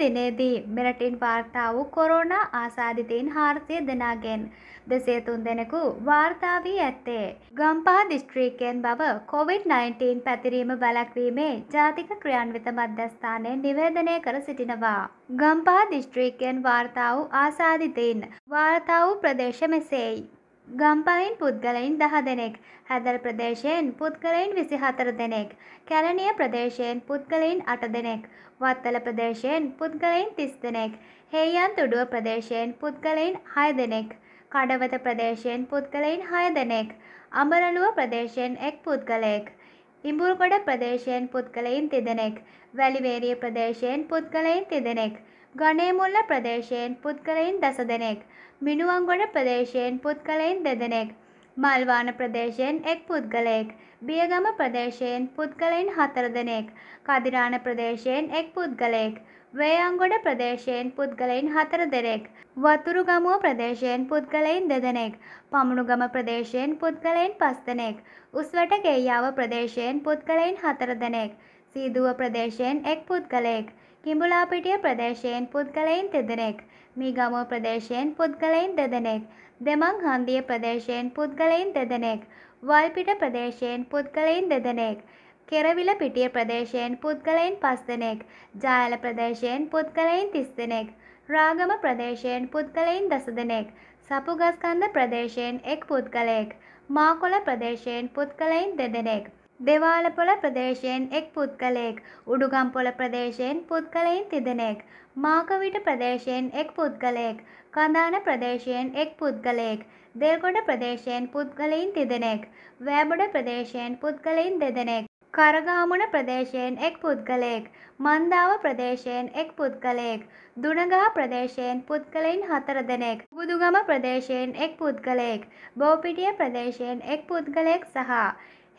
දිනේදී මෙරටින් වාර්තා වූ කොරෝනා ආසාධිතයින් හාරසය දෙනාගෙන් දෙසේ තුන් දෙනෙකු වාර්තා වී ඇත්තේ. ගම්පහ දිස්ත්‍රීකයෙන් බව COොVID-19 පැතිරීම වැලැක්වීමේ ජාතික ක්‍රියන්විත මධ්‍යස්ථානය නිවේදනය කර සිටිනවා. ගම්පහ දිස්ත්‍රීකයෙන් වාර්තා වූ ආසාධිතයින් වාර්තා වූ ප්‍රදේශ මෙසේයි. ගම්පහින් පුද්ගලයින් දහ දෙනෙක් හැදල් ප්‍රදේශයෙන් පුද්ගලයින් විසි හතර දෙනෙක් කැලනිය ප්‍රදේශයෙන් පුද්ගලයින් අට දෙනෙක් වත්තල ප්‍රදේශයෙන් පුද්ගලයින් තිස් දෙනෙක් හේයන් තුඩුව ප්‍රදේශයෙන් පුද්ගලයින් හය දෙනෙක් කඩවත ප්‍රදේශයෙන් පුද්ගලයින් හය දෙනෙක් අමරලුව ප්‍රදේශයෙන් එක් පුද්ගලයෙක් ඉඹුල්ගොඩ ප්‍රදේශයෙන් පුද්ගලයින් තිදෙනෙක් වැලිවේරිය ප්‍රදේශයෙන් පුද්ගලයින් තිදෙනෙක් ගනේමුල්ල ප්‍රදේශයෙන් පුද්ගලයින් දස දෙනෙක්. මිනුවන්ගොඩ ප්‍රදේශයෙන් පුද්ගලයින් දෙදෙනෙක්. මල්වාන ප්‍රදේශයෙන් එක් පුද්ගලයෙක්. බියගම ප්‍රදේශයෙන් පුද්ගලයින් හතර දෙනෙක්. කදිරාන ප්‍රදේශයෙන් එක් පුද්ගලයෙක්. වේයන්ගොඩ ප්‍රදේශයෙන් පුද්ගලයින් හතර දෙනෙක්. වතුරුගමුව ප්‍රදේශයෙන් පුද්ගලයින් දෙදෙනෙක්. පමුණුගම ප්‍රදේශයෙන් පුද්ගලයින් පස් දෙනෙක්. උස්වට ගෙයියාව ප්‍රදේශයෙන් පුද්ගලයින් හතර දෙනෙක්. සීදුව ප්‍රදේශයෙන් එක් පුද්ගලයෙක්. කිඹුලාපිටිය ප්‍රදේශයෙන් පුද්ගලයින් දෙදෙනෙක්, මීගමුව ප්‍රදේශයෙන් පුද්ගලයින් දෙදෙනෙක්, දෙමං හන්දිය ප්‍රදේශයෙන් පුද්ගලයින් දෙදෙනෙක්, වල්පිට ප්‍රදේශයෙන් පුද්ගලයින් දෙදෙනෙක්, කෙරවිල පිටිය ප්‍රදේශයෙන් පුද්ගලයින් පස් දෙනෙක්, ජායල ප්‍රදේශයෙන් පුද්ගලයින් තිස් දෙනෙක්, රාගම ප්‍රදේශයෙන් පුද්ගලයින් දස දෙනෙක්, සපුගස්කන්ද ප්‍රදේශයෙන් එක් පුද්ගලයෙක්, මාකොල ප්‍රදේශයෙන් පුද්ගලයින් දෙදෙනෙක්. දෙවාලපොළ ප්‍රදේශයෙන් එක් පුද්ගලයෙක් උඩුගම්පොළ ප්‍රදේශයෙන් පුද්ගලයින් තිදෙනෙක් මාකවිට ප්‍රදේශයෙන් එක් පුද්ගලයෙක් කඳාන ප්‍රදේශයෙන් එක් පුද්ගලයෙක් දෙල්ගොඩ ප්‍රදේශයෙන් පුද්ගලයින් තිදෙනෙක් වෑබොඩ ප්‍රදේශයෙන් පුද්ගලයින් දෙදෙනෙක් කරගාමුණ ප්‍රදේශයෙන් එක් පුද්ගලයෙක් මන්දාව ප්‍රදේශයෙන් එක් පුද්ගලයෙක් දුනගහ ප්‍රදේශයෙන් පුද්ගලයින් හතර දෙනෙක් බුදුගම ප්‍රදේශයෙන් එක් පුද්ගලයෙක් බෝපිටිය ප්‍රදේශයෙන් එක් පුද්ගලයෙක් සහ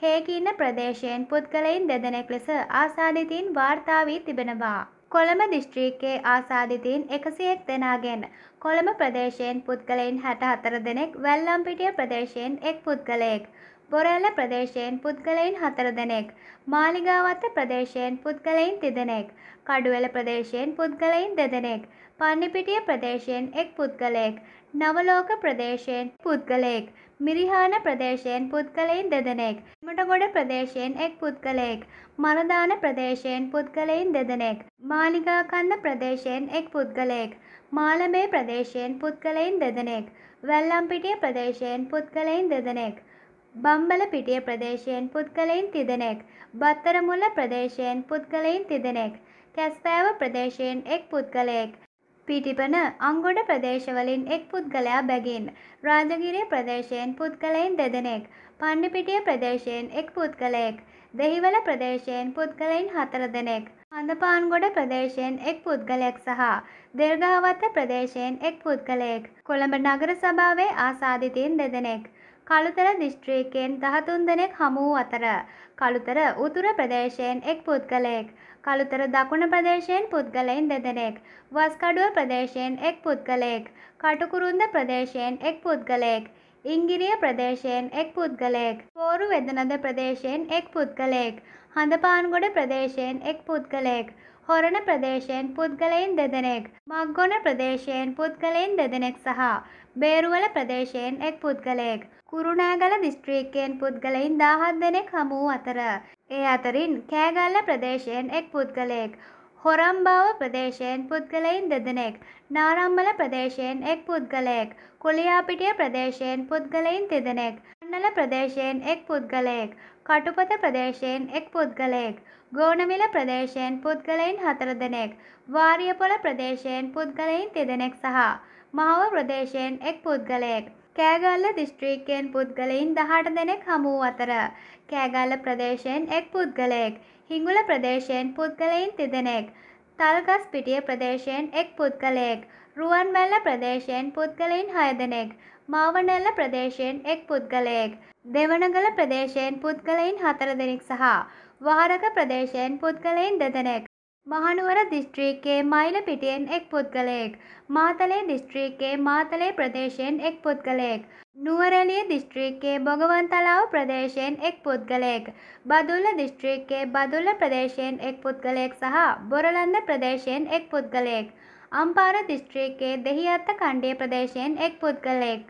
හේකින්න ප්‍රදේශයෙන් පුද්ගලයින් දෙදෙනෙක් ලෙස ආසාධිතීන් වාර්තා වී තිබෙනවා. කොළඹ දිස්ත්‍රීක්කයේ ආසාධිතීන් එකසියෙක් දෙනාගෙන් කොළඹ ප්‍රදේශයෙන් පුද්ගලයින් හැට හතර දෙනෙක් වැල්ලම්පිටිය ප්‍රදේශයෙන් එක් පුද්ගලයෙක්. බොරැල්ල ප්‍රදේශයෙන් පුද්ගලයින් හතර දෙනෙක් මාලිගාවත්ත ප්‍රදේශයෙන් පුද්ගලයින් තිදෙනෙක් කඩුවල ප්‍රදේශයෙන් පුද්ගලයින් දෙදෙනෙක් පන්නිපිටිය ප්‍රදේශයෙන් එක් පුද්ගලයෙක් නවලෝක ප්‍රදේශයෙන් පුද්ගලයෙක් මිරිහාන ප්‍රදේශයෙන් පුද්ගලයින් දෙදෙනෙක් මටගොඩ ප්‍රදේශයෙන් එක් පුද්ගලයෙක් මරදාන ප්‍රදේශයෙන් පුද්ගලයින් දෙදෙනෙක් මාලිගාකන්ද ප්‍රදේශයෙන් එක් පුද්ගලයෙක් මාලමේ ප්‍රදේශයෙන් පුද්ගලයින් දෙදෙනෙක් වැල්ලම්පිටිය ප්‍රදේශයෙන් පුද්ගලයින් දෙදෙනෙක් බම්බල පිටිය ප්‍රදේශයෙන් පුද්ගලයින් තිදෙනෙක් බත්තරමුල්ල ප්‍රදේශයෙන් පුද්ගලයින් තිදෙනෙක් කැස්පෑව ප්‍රදේශයෙන් එක් පුද්ගලයෙක් පිටිපන අංගොඩ ප්‍රදේශවලින් එක් පුද්ගලයා බැගින් රාජගිරිය ප්‍රදේශයෙන් පුද්ගලයින් දෙදෙනෙක් පණ්ඩිපිටිය ප්‍රදේශයෙන් එක් පුද්ගලයෙක් දෙහිවල ප්‍රදේශයෙන් පුද්ගලයින් හතර දෙනෙක් හඳපාන්ගොඩ ප්‍රදේශයෙන් එක් පුද්ගලයෙක් සහ දෙර්ගාවත්ත ප්‍රදේශයෙන් එක් පුද්ගලයෙක් කොළඹ නගර සභාවේ ආසාධිතීන් දෙදෙනෙක් කළුතර දිස්ත්‍රීකෙන් දහතුන් දෙනෙක් හමුවූ අතර කළුතර උතුර ප්‍රදේශයෙන් එක් පුද්ගලයෙක් කළුතර දකුණ ප්‍රදේශයෙන් පුද්ගලයින් දෙදෙනෙක් වස්කඩුව ප්‍රදේශයෙන් එක් පුද්ගලයෙක් කටුකුරුන්ද ප්‍රදේශයෙන් එක් පුද්ගලයෙක් ඉංගිරිය ප්‍රදේශයෙන් එක් පුද්ගලයෙක් පෝරු වෙදනද ප්‍රදේශයෙන් එක් පුද්ගලයෙක් හඳපාන්ගොඩ ප්‍රදේශයෙන් එක් පුද්ගලයෙක් හොරණ ප්‍රදේශයෙන් පුද්ගලයින් දෙදෙනෙක් මක්ගොන ප්‍රදේශයෙන් පුද්ගලයින් දෙදෙනෙක් සහ බේරුවල ප්‍රදේශයෙන් එක් පුද්ගලයෙක් කුරුණෑගල දිස්ත්‍රීක්කයෙන් පුද්ගලයින් දාහත් දෙනෙක් හමූ අතර ඒ අතරින් කෑගල්ල ප්‍රදේශයෙන් එක් පුද්ගලයෙක් හොරම්බාව ප්‍රදේශයෙන් පුද්ගලයින් දෙදෙනෙක්, නාරම්මල ප්‍රදේශයෙන් එක් පුද්ගලයෙක්, කුලියාපිටිය ප්‍රදේශයෙන් පුද්ගලයින් තිදෙනෙක්, අන්නල ප්‍රදේශයෙන් එක් පුද්ගලයෙක්, කටුපත ප්‍රදේශයෙන් එක් පුද්ගලයෙක්, ගෝනවිල ප්‍රදේශයෙන් පුද්ගලයින් හතර දෙනෙක්, වාරියපොළ ප්‍රදේශයෙන් පුද්ගලයින් තිදෙනෙක් සහ මහව ප්‍රදේශයෙන් එක් පුද්ගලයෙක්. කෑගල්ල දිස්ත්‍රීක්කයෙන් පුද්ගලයින් දහට දෙනෙක් හමූ අතර කෑගල්ල ප්‍රදේශයෙන් එක් පුද්ගලයෙක් හිංගුල ප්‍රදේශයෙන් පුද්ගලයින් තිදෙනෙක් තල්ගස් පිටිය ප්‍රදේශයෙන් එක් පුද්ගලයෙක් රුවන්මැල්ල ප්‍රදේශයෙන් පුද්ගලයින් හය දෙනෙක් මාවනැල්ල ප්‍රදේශයෙන් එක් පුද්ගලයෙක් දෙවනගල ප්‍රදේශයෙන් පුද්ගලයින් හතර දෙනෙක් සහ වාරක ප්‍රදේශයෙන් පුද්ගලයින් දෙදෙනෙක් මහනුවර දිස්ත්‍රීක්කේ මයිල පිටියෙන් එක් පුද්ගලයෙක්. මාතලේ දිස්ත්‍රීක්කේ මාතලේ ප්‍රදේශයෙන් එක් පුද්ගලයෙක්. නුවරැලිය දිස්ත්‍රීක්කේ බොගවන්තලාව ප්‍රදේශයෙන් එක් පුද්ගලයෙක්. බදුල්ල දිස්ත්‍රීක්කේ බදුල්ල ප්‍රදේශයෙන් එක් පුද්ගලයෙක් සහ බොරලන්ද ප්‍රදේශයෙන් එක් පුද්ගලයෙක්. අම්පාර දිස්ත්‍රීක්කේ දෙහිඅත්ත කණ්ඩිය ප්‍රදේශයෙන් එක් පුද්ගලයෙක්.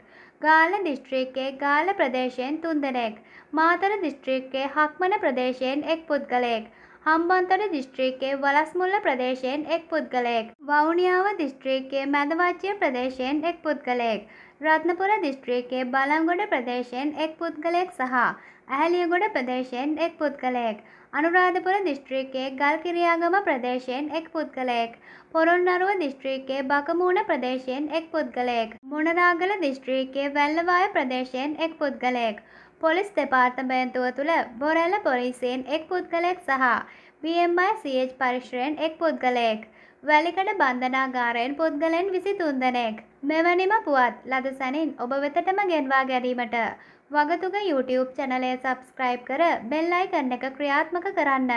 ගාල දිස්ත්‍රීක්කේ ගාල ප්‍රදේශයෙන් තුන්දෙනෙක්. මාතර දිස්ත්‍රීක්කේ හක්මන ප්‍රදේශයෙන් එක් පුද්ගලයෙක්. හම්බන්තොට දිස්ත්‍රික්කයේ වලස්මුල්ල ප්‍රදේශයෙන් එක් පුද්ගලයෙක්. වවුනියාව දිස්ත්‍රික්කයේ මැදවච්චිය ප්‍රදේශයෙන් එක් පුද්ගලයෙක්. රත්නපුර දිස්ත්‍රික්කයේ බලංගොඩ ප්‍රදේශයෙන් එක් පුද්ගලයෙක් සහ ඇහැලියගොඩ ප්‍රදේශයෙන් එක් පුද්ගලයෙක් අනුරාධපුර දිස්ත්‍රික්කයේ ගල්කිරියාගම ප්‍රදේශයෙන් එක් පුද්ගලයෙක් පොරොන්නරුව දිස්ත්‍රික්කයේ බකමූණ ප්‍රදේශයෙන් එක් පුද්ගලයෙක් මොනරාගල දිස්ත්‍රික්කයේ වැල්ලවාය ප්‍රදේශයෙන් එක් පුද්ගලයෙක් පොලිස් දෙපාර්තමේන්තුව තුළ බොරැල පොලිසියෙන් එක් පුද්ගලයෙක් සහ BMICH පරිශ්‍රයෙන් එක් පුද්ගලයෙක් වැලිකඩ බන්ධනාගාරයෙන් පුද්ගලයන් විසි තුන්දනෙක්. මෙවැනිම පුවත් ලද සැනින් ඔබ වෙතටම ගෙන්වා ගැනීමට. වගතුග YouTube චැනලය සබස්ක්‍රයිබ් කර බෙල්ලයි කන්න එක ක්‍රියාත්මක කරන්න.